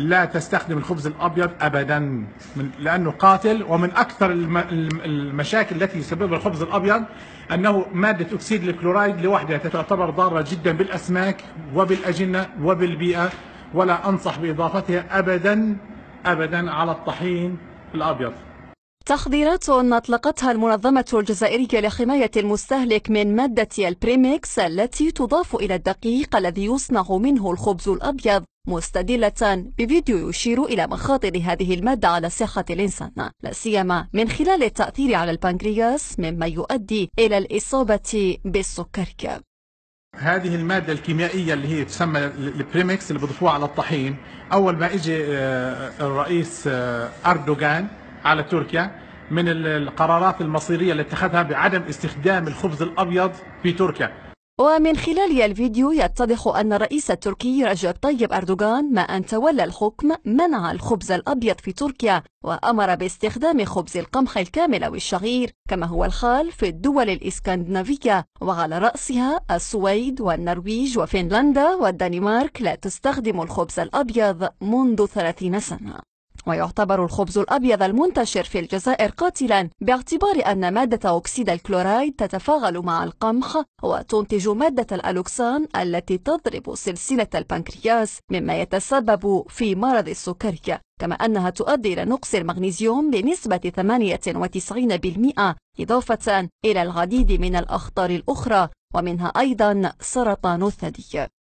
لا تستخدم الخبز الأبيض أبدا من لأنه قاتل ومن أكثر المشاكل التي يسببها الخبز الأبيض أنه مادة أكسيد الكلورايد لوحدها تعتبر ضارة جدا بالأسماك وبالأجنة وبالبيئة ولا أنصح بإضافتها أبدا أبدا على الطحين الأبيض تحضيرات أطلقتها المنظمة الجزائرية لحماية المستهلك من مادة البريميكس التي تضاف إلى الدقيق الذي يصنع منه الخبز الأبيض مستدلة بفيديو يشير إلى مخاطر هذه المادة على صحة الإنسان لا سيما من خلال التأثير على البنكرياس مما يؤدي إلى الإصابة بالسكري هذه المادة الكيميائية اللي هي تسمى البريميكس اللي بضيفوها على الطحين أول ما إجي آه، الرئيس آه، أردوغان على تركيا من القرارات المصيرية التي اتخذها بعدم استخدام الخبز الأبيض في تركيا ومن خلال الفيديو يتضح أن الرئيس التركي رجب طيب أردوغان ما أن تولى الحكم منع الخبز الأبيض في تركيا وأمر باستخدام خبز القمح الكامل أو الشعير كما هو الحال في الدول الإسكندنافية وعلى رأسها السويد والنرويج وفنلندا والدنمارك لا تستخدم الخبز الأبيض منذ 30 سنة ويعتبر الخبز الأبيض المنتشر في الجزائر قاتلا باعتبار أن مادة أكسيد الكلورايد تتفاعل مع القمح وتنتج مادة الألوكسان التي تضرب سلسلة البنكرياس مما يتسبب في مرض السكري كما أنها تؤدي إلى نقص المغنيسيوم بنسبة 98% إضافة إلى العديد من الأخطار الأخرى ومنها أيضا سرطان الثدي